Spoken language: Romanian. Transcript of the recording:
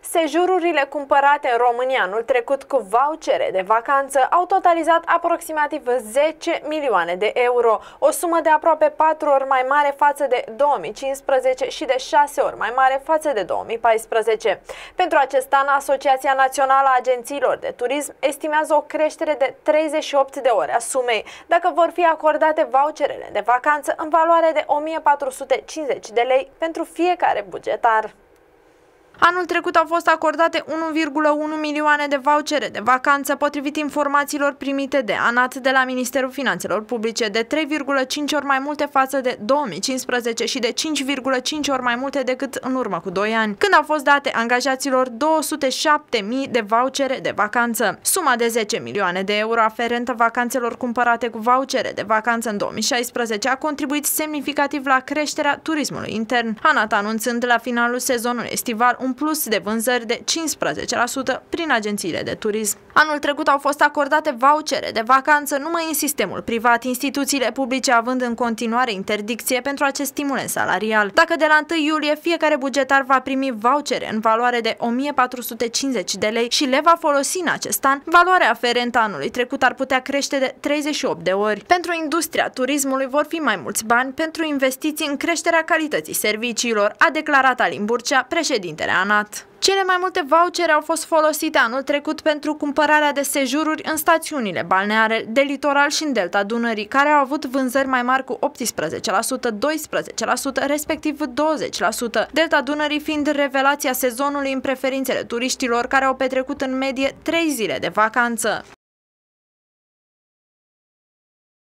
Sejururile cumpărate în România anul trecut cu vouchere de vacanță au totalizat aproximativ 10 milioane de euro, o sumă de aproape 4 ori mai mare față de 2015 și de 6 ori mai mare față de 2014. Pentru acest an, Asociația Națională a Agențiilor de Turism estimează o creștere de 38 de ore a sumei, dacă vor fi acordate voucherele de vacanță în valoare de 1450 de lei pentru fiecare bugetar. Anul trecut au fost acordate 1,1 milioane de vouchere de vacanță, potrivit informațiilor primite de ANAT de la Ministerul Finanțelor Publice, de 3,5 ori mai multe față de 2015 și de 5,5 ori mai multe decât în urmă cu 2 ani, când au fost date angajaților 207.000 de vouchere de vacanță. Suma de 10 milioane de euro aferentă vacanțelor cumpărate cu vouchere de vacanță în 2016 a contribuit semnificativ la creșterea turismului intern, ANAT anunțând la finalul sezonului estival un un plus de vânzări de 15% prin agențiile de turism. Anul trecut au fost acordate vouchere de vacanță numai în sistemul privat, instituțiile publice având în continuare interdicție pentru acest stimulent salarial. Dacă de la 1 iulie fiecare bugetar va primi vouchere în valoare de 1450 de lei și le va folosi în acest an, valoarea aferentă anului trecut ar putea crește de 38 de ori. Pentru industria turismului vor fi mai mulți bani pentru investiții în creșterea calității serviciilor, a declarat Alin Burcea, președintele anat. Cele mai multe vouchere au fost folosite anul trecut pentru cumpărarea de sejururi în stațiunile balneare de litoral și în delta Dunării, care au avut vânzări mai mari cu 18%, 12%, respectiv 20%, delta Dunării fiind revelația sezonului în preferințele turiștilor care au petrecut în medie 3 zile de vacanță.